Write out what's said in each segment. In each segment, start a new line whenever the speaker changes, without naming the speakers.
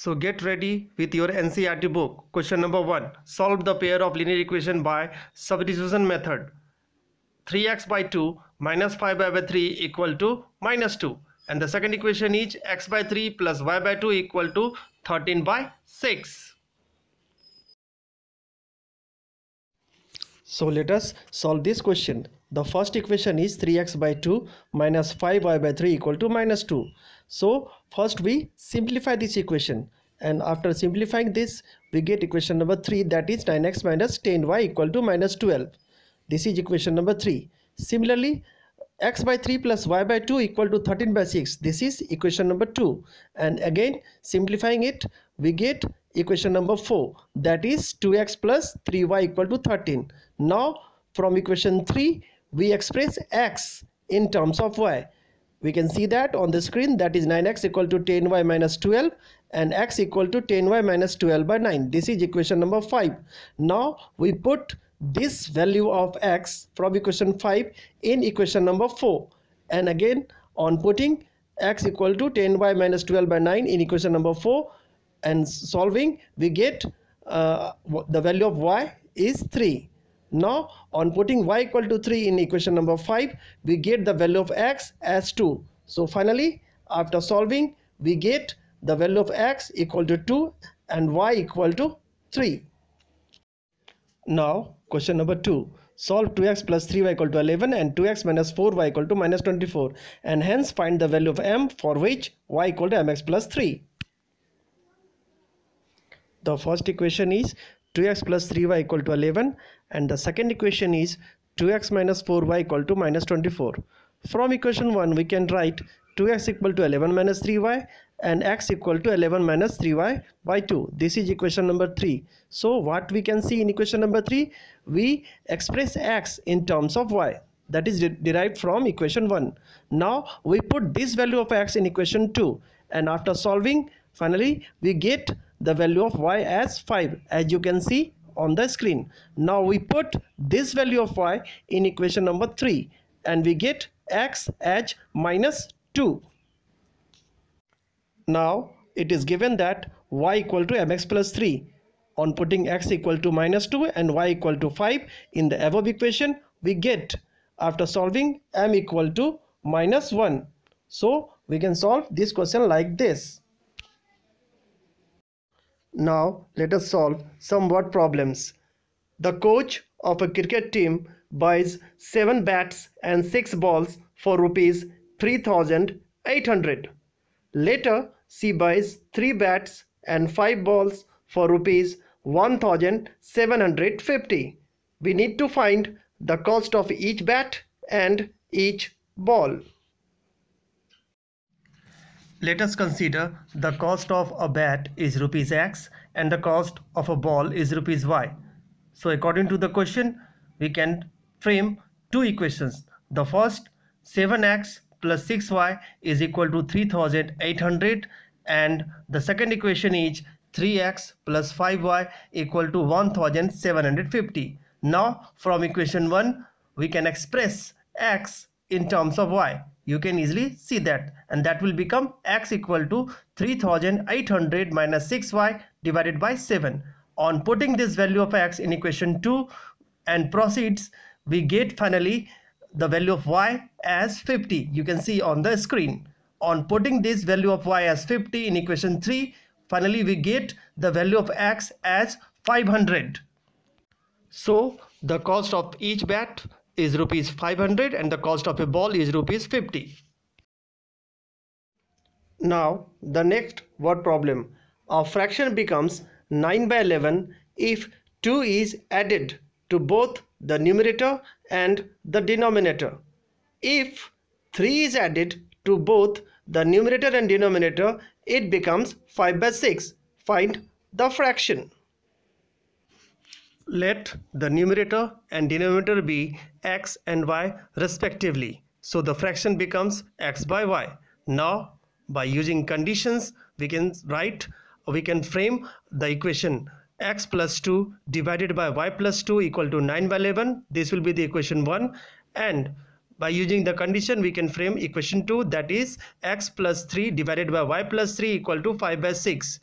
So get ready with your NCERT book. Question number 1. Solve the pair of linear equation by substitution method. 3x by 2 minus 5 by 3 equal to minus 2. And the second equation is x by 3 plus y by 2 equal to 13 by 6. So let us solve this question. The first equation is 3x by 2 minus 5y by 3 equal to minus 2. So first we simplify this equation and after simplifying this we get equation number 3 that is 9x minus 10y equal to minus 12. This is equation number 3. Similarly x by 3 plus y by 2 equal to 13 by 6. This is equation number 2 and again simplifying it we get equation number 4 that is 2x plus 3y equal to 13. Now from equation 3 we express x in terms of y we can see that on the screen that is 9x equal to 10y minus 12 and x equal to 10y minus 12 by 9 this is equation number 5 now we put this value of x from equation 5 in equation number 4 and again on putting x equal to 10y minus 12 by 9 in equation number 4 and solving we get uh, the value of y is 3 now on putting y equal to 3 in equation number 5 we get the value of x as 2. So finally after solving we get the value of x equal to 2 and y equal to 3. Now question number 2 solve 2x plus 3y equal to 11 and 2x minus 4y equal to minus 24 and hence find the value of m for which y equal to mx plus 3. The first equation is 2x plus 3y equal to 11 and the second equation is 2x minus 4y equal to minus 24. From equation 1 we can write 2x equal to 11 minus 3y and x equal to 11 minus 3y by 2. This is equation number 3. So what we can see in equation number 3 we express x in terms of y that is de derived from equation 1. Now we put this value of x in equation 2 and after solving finally we get the value of y as 5 as you can see on the screen. Now we put this value of y in equation number 3 and we get x as minus 2. Now it is given that y equal to mx plus 3 on putting x equal to minus 2 and y equal to 5 in the above equation we get after solving m equal to minus 1. So we can solve this question like this. Now let us solve some word problems. The coach of a cricket team buys 7 bats and 6 balls for rupees 3800. Later she buys 3 bats and 5 balls for rupees 1750. We need to find the cost of each bat and each ball. Let us consider the cost of a bat is rupees x and the cost of a ball is rupees y. So according to the question, we can frame two equations. The first 7x plus 6y is equal to 3800 and the second equation is 3x plus 5y equal to 1750. Now from equation 1 we can express x in terms of y you can easily see that and that will become x equal to 3800 minus 6y divided by 7 on putting this value of x in equation 2 and proceeds we get finally the value of y as 50 you can see on the screen on putting this value of y as 50 in equation 3 finally we get the value of x as 500 so the cost of each bet is rupees 500 and the cost of a ball is rupees 50. Now the next word problem. A fraction becomes 9 by 11 if 2 is added to both the numerator and the denominator. If 3 is added to both the numerator and denominator, it becomes 5 by 6. Find the fraction let the numerator and denominator be x and y respectively. So the fraction becomes x by y. Now by using conditions we can write we can frame the equation x plus 2 divided by y plus 2 equal to 9 by 11 this will be the equation 1 and by using the condition we can frame equation 2 that is x plus 3 divided by y plus 3 equal to 5 by 6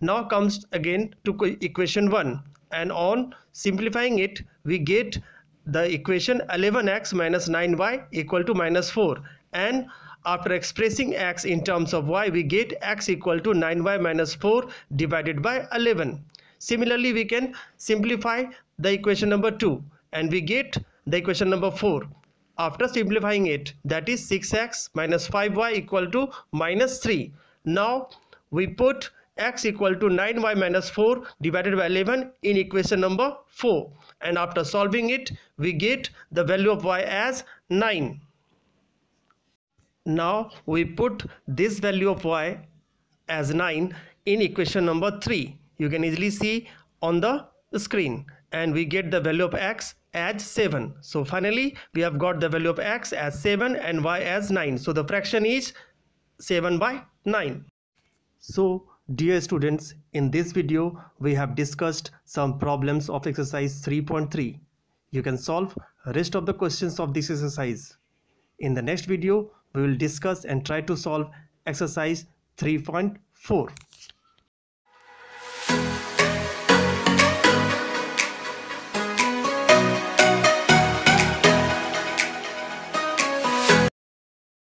now comes again to equation 1 and on simplifying it we get the equation 11x minus 9y equal to minus 4 and after expressing x in terms of y we get x equal to 9y minus 4 divided by 11 similarly we can simplify the equation number 2 and we get the equation number 4 after simplifying it that is 6x minus 5y equal to minus 3 now we put x equal to 9 y minus 4 divided by 11 in equation number 4 and after solving it we get the value of y as 9 now we put this value of y as 9 in equation number 3 you can easily see on the screen and we get the value of x as 7 so finally we have got the value of x as 7 and y as 9 so the fraction is 7 by 9 so Dear students, in this video, we have discussed some problems of exercise 3.3. You can solve rest of the questions of this exercise. In the next video, we will discuss and try to solve exercise 3.4.